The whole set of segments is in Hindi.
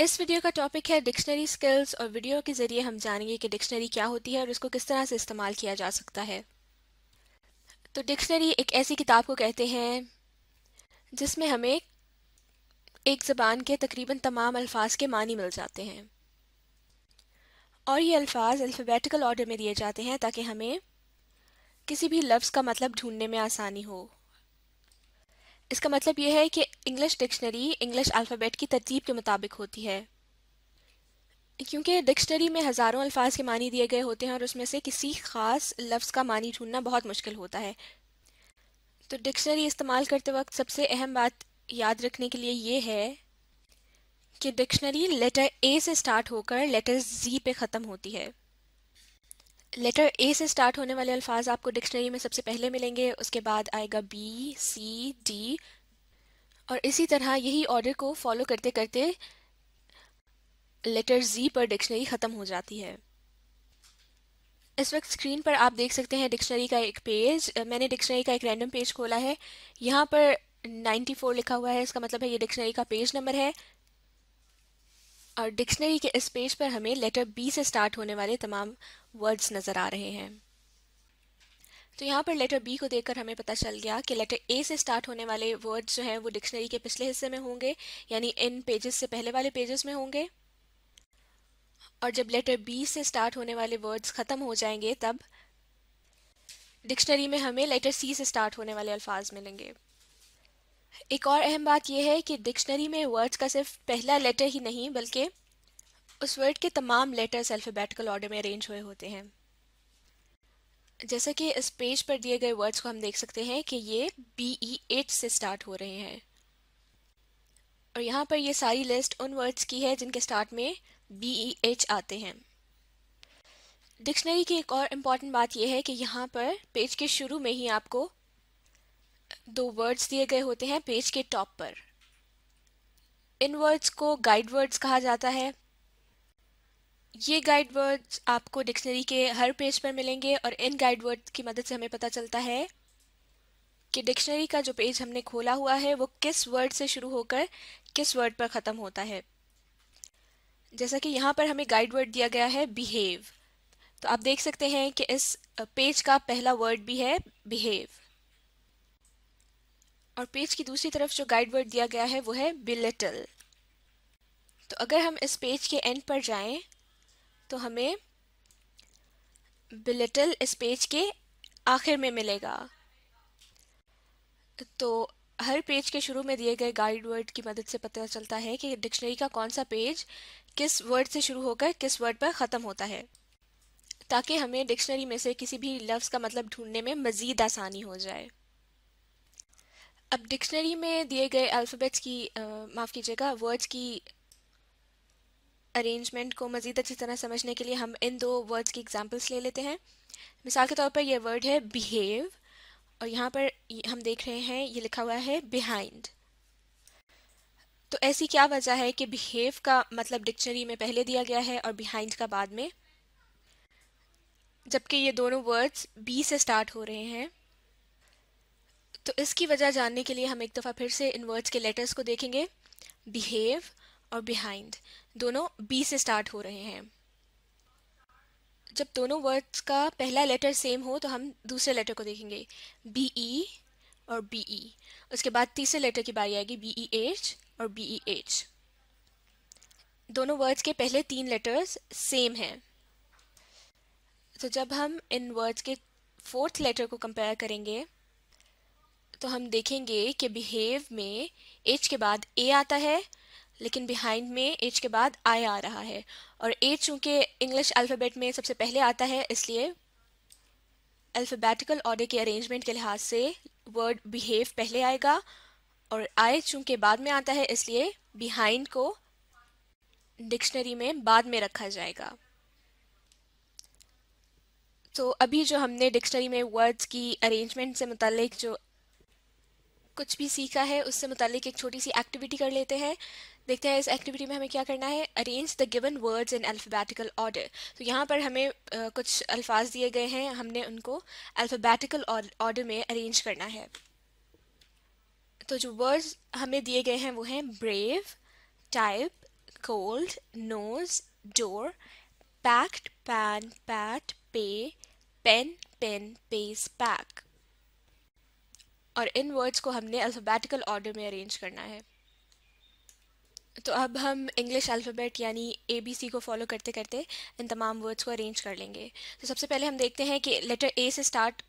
इस वीडियो का टॉपिक है डिक्शनरी स्किल्स और वीडियो के ज़रिए हम जानेंगे कि डिक्शनरी क्या होती है और इसको किस तरह से इस्तेमाल किया जा सकता है तो डिक्शनरी एक ऐसी किताब को कहते हैं जिसमें हमें एक ज़बान के तकरीबन तमाम अल्फाज के मानी मिल जाते हैं और ये अल्फाज अल्फ़ेबेटिकल ऑर्डर में दिए जाते हैं ताकि हमें किसी भी लफ्ज़ का मतलब ढूंढने में आसानी हो इसका मतलब यह है कि इंग्लिश डिक्शनरी इंग्लिश अल्फ़ाबेट की तरतीब के मुताबिक होती है क्योंकि डिक्शनरी में हज़ारों अल्फाज के मानी दिए गए होते हैं और उसमें से किसी ख़ास लफ्ज़ का मानी ढूंढना बहुत मुश्किल होता है तो डिक्शनरी इस्तेमाल करते वक्त सबसे अहम बात याद रखने के लिए ये है कि डिक्शनरी लेटर ए से स्टार्ट होकर लेटर जी पे ख़त्म होती है लेटर ए से स्टार्ट होने वाले अल्फाज आपको डिक्शनरी में सबसे पहले मिलेंगे उसके बाद आएगा बी सी डी और इसी तरह यही ऑर्डर को फॉलो करते करते लेटर जी पर डिक्शनरी ख़त्म हो जाती है इस वक्त स्क्रीन पर आप देख सकते हैं डिक्शनरी का एक पेज मैंने डिक्शनरी का एक रैंडम पेज खोला है यहाँ पर 94 लिखा हुआ है इसका मतलब है ये डिक्शनरी का पेज नंबर है और डिक्शनरी के इस पेज पर हमें लेटर बी से स्टार्ट होने वाले तमाम वर्ड्स नज़र आ रहे हैं तो यहाँ पर लेटर बी को देखकर हमें पता चल गया कि लेटर ए से स्टार्ट होने वाले वर्ड्स जो हैं वो डिक्शनरी के पिछले हिस्से में होंगे यानी इन पेजेस से पहले वाले पेजेस में होंगे और जब लेटर बी से स्टार्ट होने वाले वर्ड्स ख़त्म हो जाएंगे तब डिक्शनरी में हमें लेटर सी से स्टार्ट होने वाले अल्फाज मिलेंगे एक और अहम बात यह है कि डिक्शनरी में वर्ड्स का सिर्फ पहला लेटर ही नहीं बल्कि उस वर्ड के तमाम लेटर्स अल्फ़ेबेटिकल ऑर्डर में अरेंज हुए होते हैं जैसा कि इस पेज पर दिए गए वर्ड्स को हम देख सकते हैं कि ये बी ई एच से स्टार्ट हो रहे हैं और यहाँ पर ये सारी लिस्ट उन वर्ड्स की है जिनके स्टार्ट में बी ई एच आते हैं डिक्शनरी की एक और इम्पॉर्टेंट बात यह है कि यहाँ पर पेज के शुरू में ही आपको दो वर्ड्स दिए गए होते हैं पेज के टॉप पर इन वर्ड्स को गाइड वर्ड्स कहा जाता है ये गाइड वर्ड्स आपको डिक्शनरी के हर पेज पर मिलेंगे और इन गाइड वर्ड्स की मदद से हमें पता चलता है कि डिक्शनरी का जो पेज हमने खोला हुआ है वो किस वर्ड से शुरू होकर किस वर्ड पर ख़त्म होता है जैसा कि यहाँ पर हमें गाइड वर्ड दिया गया है बिहेव तो आप देख सकते हैं कि इस पेज का पहला वर्ड भी है बिहेव और पेज की दूसरी तरफ जो गाइड वर्ड दिया गया है वो है बिलेटल तो अगर हम इस पेज के एंड पर जाएं तो हमें बिलेटल इस पेज के आखिर में मिलेगा तो हर पेज के शुरू में दिए गए गाइड वर्ड की मदद से पता चलता है कि डिक्शनरी का कौन सा पेज किस वर्ड से शुरू होकर किस वर्ड पर ख़त्म होता है ताकि हमें डिक्शनरी में से किसी भी लफ्ज़ का मतलब ढूंढने में मज़ीद आसानी हो जाए अब डिक्शनरी में दिए गए अल्फ़ाबेट्स की माफ़ कीजिएगा वर्ड्स की अरेंजमेंट को मज़ीद अच्छी तरह समझने के लिए हम इन दो वर्ड्स की एग्जांपल्स ले लेते हैं मिसाल के तौर पर यह वर्ड है बिहेव और यहाँ पर हम देख रहे हैं ये लिखा हुआ है बिहाइंड तो ऐसी क्या वजह है कि बिहेव का मतलब डिक्शनरी में पहले दिया गया है और बिहाइंड का बाद में जबकि ये दोनों वर्ड्स बी से स्टार्ट हो रहे हैं तो इसकी वजह जानने के लिए हम एक दफ़ा फिर से इन वर्ड्स के लेटर्स को देखेंगे बिहेव और बिहाइंड दोनों बी से स्टार्ट हो रहे हैं जब दोनों वर्ड्स का पहला लेटर सेम हो तो हम दूसरे लेटर को देखेंगे बी ई और बी ई उसके बाद तीसरे लेटर की बारी आएगी बी ई एच और बी ई एच दोनों वर्ड्स के पहले तीन लेटर्स सेम हैं तो जब हम इन वर्ड्स के फोर्थ लेटर को कंपेयर करेंगे तो हम देखेंगे कि बिहेव में एच के बाद ए आता है लेकिन बिहाइंड में एच के बाद आई आ रहा है और ए चूंकि इंग्लिश अल्फ़ाबेट में सबसे पहले आता है इसलिए अल्फ़ाबेटिकल ऑर्डर के अरेंजमेंट के लिहाज से वर्ड बिहेव पहले आएगा और आई चूँकि बाद में आता है इसलिए बिहाइंड को डिक्शनरी में बाद में रखा जाएगा तो अभी जो हमने डिक्शनरी में वर्ड्स की अरेंजमेंट से मुतल जो कुछ भी सीखा है उससे मुतलिक एक छोटी सी एक्टिविटी कर लेते हैं देखते हैं इस एक्टिविटी में हमें क्या करना है arrange the given words in alphabetical order तो यहाँ पर हमें uh, कुछ अल्फाज दिए गए हैं हमने उनको अल्फ़ाबेटिकल ऑर्डर में अरेंज करना है तो जो वर्ड्स हमें दिए गए हैं वो हैं brave type cold nose door packed pan pat pay pen pen pace pack और इन वर्ड्स को हमने अल्फ़ाबेटिकल ऑर्डर में अरेंज करना है तो अब हम इंग्लिश अल्फ़ाबेट यानी ए बी सी को फॉलो करते करते इन तमाम वर्ड्स को अरेंज कर लेंगे तो सबसे पहले हम देखते हैं कि लेटर ए से स्टार्ट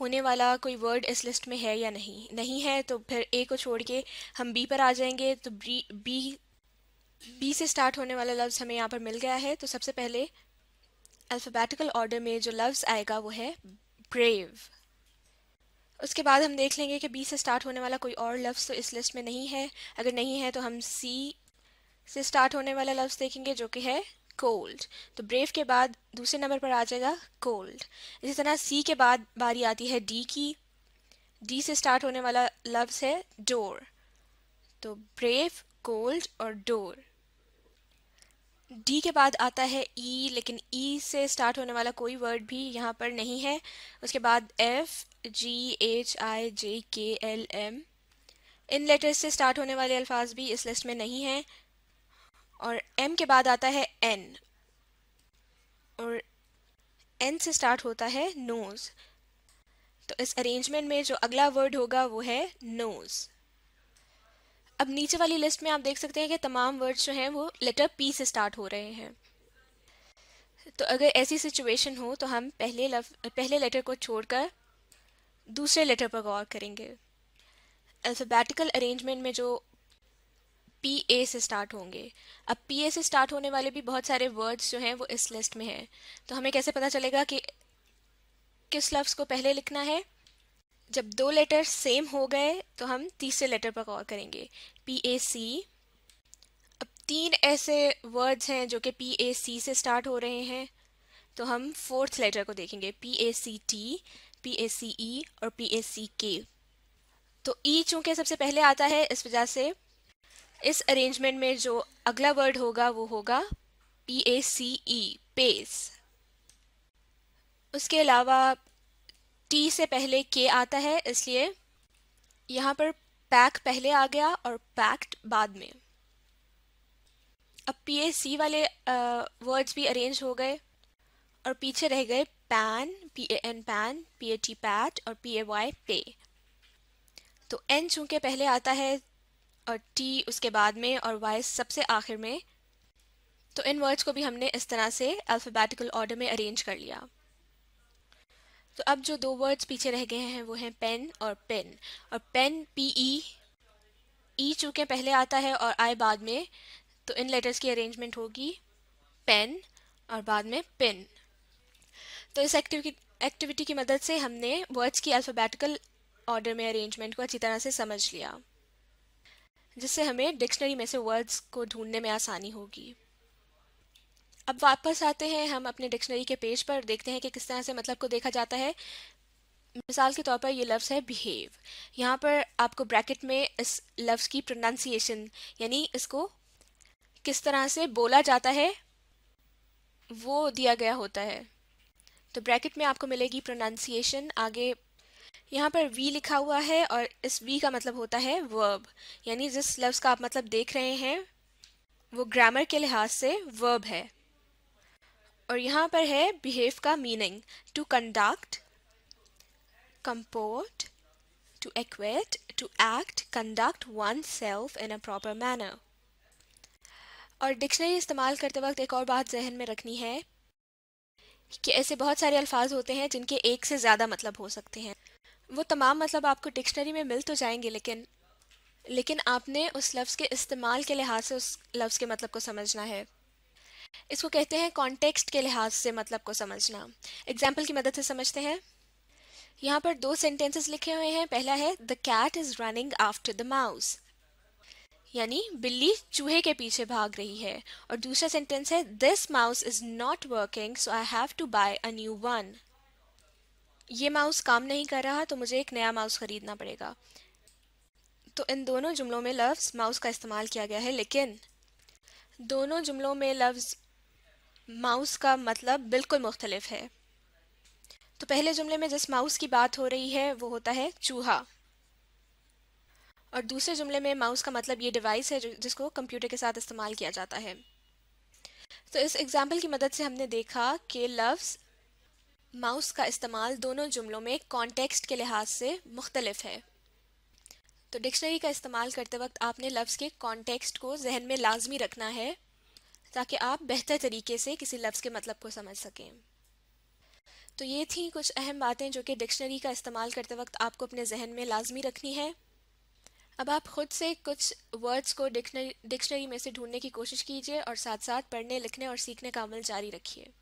होने वाला कोई वर्ड इस लिस्ट में है या नहीं नहीं है तो फिर ए को छोड़ के हम बी पर आ जाएंगे तो बी बी बी से स्टार्ट होने वाला लफ्ज़ हमें यहाँ पर मिल गया है तो सबसे पहले अल्फ़ाबेटिकल ऑर्डर में जो लफ्ज़ आएगा वो है ब्रेव उसके बाद हम देख लेंगे कि बी से स्टार्ट होने वाला कोई और लफ्ज़ तो इस लिस्ट में नहीं है अगर नहीं है तो हम सी से स्टार्ट होने वाला लफ्ज़ देखेंगे जो कि है कोल्ड तो ब्रेव के बाद दूसरे नंबर पर आ जाएगा कोल्ड इसी तरह सी के बाद बारी आती है डी की डी से स्टार्ट होने वाला लफ्ज़ है डोर तो ब्रेव कोल्ड और डोर डी के बाद आता है ई e, लेकिन ई e से स्टार्ट होने वाला कोई वर्ड भी यहाँ पर नहीं है उसके बाद F G H I J K L M इन लेटर्स से स्टार्ट होने वाले अल्फाज भी इस लिस्ट में नहीं हैं और एम के बाद आता है एन और एन से स्टार्ट होता है नोज़ तो इस अरेंजमेंट में जो अगला वर्ड होगा वो है नोज़ अब नीचे वाली लिस्ट में आप देख सकते हैं कि तमाम वर्ड्स जो हैं वो लेटर पी से स्टार्ट हो रहे हैं तो अगर ऐसी सिचुएशन हो तो हम पहले लफ, पहले लेटर को छोड़कर दूसरे लेटर पर गौर करेंगे अल्फ़ाबेटिकल अरेंजमेंट में जो पी ए से स्टार्ट होंगे अब पी ए से स्टार्ट होने वाले भी बहुत सारे वर्ड्स जो हैं वो इस लिस्ट में हैं तो हमें कैसे पता चलेगा कि किस लफ्ज़ को पहले लिखना है जब दो लेटर सेम हो गए तो हम तीसरे लेटर पर गौर करेंगे पी ए सी अब तीन ऐसे वर्ड्स हैं जो कि पी ए सी से स्टार्ट हो रहे हैं तो हम फोर्थ लेटर को देखेंगे P A C T P A C E और पी ए सी के तो ई e चूँकि सबसे पहले आता है इस वजह से इस अरेंजमेंट में जो अगला वर्ड होगा वो होगा P A C E pace उसके अलावा टी से पहले के आता है इसलिए यहाँ पर पैक पहले आ गया और पैक्ड बाद में अब पी ए सी वाले वर्ड्स भी अरेंज हो गए और पीछे रह गए pan P A N pan P A T pat और पी ए वाई पे तो एन चूँकि पहले आता है और टी उसके बाद में और वाई सबसे आखिर में तो इन वर्ड्स को भी हमने इस तरह से अल्फ़ाबेटिकल ऑर्डर में अरेंज कर लिया तो अब जो दो वर्ड्स पीछे रह गए हैं वो हैं पेन और पेन और पेन पी ई ई चूँकि पहले आता है और आई बाद में तो इन लेटर्स की अरेंजमेंट होगी पेन और बाद में पेन तो इस एक्टिविटी एक्टिविटी की मदद से हमने वर्ड्स की अल्फ़ाबेटिकल ऑर्डर में अरेंजमेंट को अच्छी तरह से समझ लिया जिससे हमें डिक्शनरी में से वर्ड्स को ढूंढने में आसानी होगी अब वापस आते हैं हम अपने डिक्शनरी के पेज पर देखते हैं कि किस तरह से मतलब को देखा जाता है मिसाल के तौर पर ये लफ्ज़ है बिहेव यहाँ पर आपको ब्रैकेट में इस लफ्ज़ की प्रोनाउंसिएशन यानी इसको किस तरह से बोला जाता है वो दिया गया होता है तो ब्रैकेट में आपको मिलेगी प्रोनाउंसिएशन आगे यहाँ पर वी लिखा हुआ है और इस वी का मतलब होता है वर्ब यानी जिस लफ्ज़ का आप मतलब देख रहे हैं वो ग्रामर के लिहाज से वर्ब है और यहाँ पर है बिहेव का meaning to conduct comport to acquit to act conduct oneself in a proper manner और डिक्शनरी इस्तेमाल करते वक्त एक और बात जहन में रखनी है कि ऐसे बहुत सारे अल्फाज होते हैं जिनके एक से ज़्यादा मतलब हो सकते हैं वो तमाम मतलब आपको डिक्शनरी में मिल तो जाएंगे लेकिन लेकिन आपने उस लफ्ज़ के इस्तेमाल के लिहाज से उस लफ्ज़ के मतलब को समझना है इसको कहते हैं कॉन्टेक्स्ट के लिहाज से मतलब को समझना एग्जाम्पल की मदद से समझते हैं यहाँ पर दो सेंटेंसेस लिखे हुए हैं पहला है the cat is running after the mouse यानी बिल्ली चूहे के पीछे भाग रही है और दूसरा सेंटेंस है this mouse is not working so I have to buy a new one ये माउस काम नहीं कर रहा तो मुझे एक नया माउस खरीदना पड़ेगा तो इन दोनों जुमलों में लफ्स माउस का इस्तेमाल किया गया है लेकिन दोनों जुमलों में लफ्ज़ माउस का मतलब बिल्कुल मुख्तलिफ है तो पहले जुमले में जिस माउस की बात हो रही है वो होता है चूहा और दूसरे जुमले में माउस का मतलब ये डिवाइस है जिसको कंप्यूटर के साथ इस्तेमाल किया जाता है तो इस एग्ज़ाम्पल की मदद से हमने देखा कि लफ्ज़ माउस का इस्तेमाल दोनों जुमलों में कॉन्टेक्स्ट के लिहाज से मुख्तलफ है तो डिक्शनरी का इस्तेमाल करते वक्त आपने लफ्ज़ के कॉन्टेक्स्ट को जहन में लाजमी रखना है ताकि आप बेहतर तरीके से किसी लफ्ज़ के मतलब को समझ सकें तो ये थी कुछ अहम बातें जो कि डिक्शनरी का इस्तेमाल करते वक्त आपको अपने जहन में लाजमी रखनी है अब आप ख़ुद से कुछ वर्ड्स को डिक्शनरी डिक्शनरी में से ढूंढने की कोशिश कीजिए और साथ साथ पढ़ने लिखने और सीखने का अमल जारी रखिए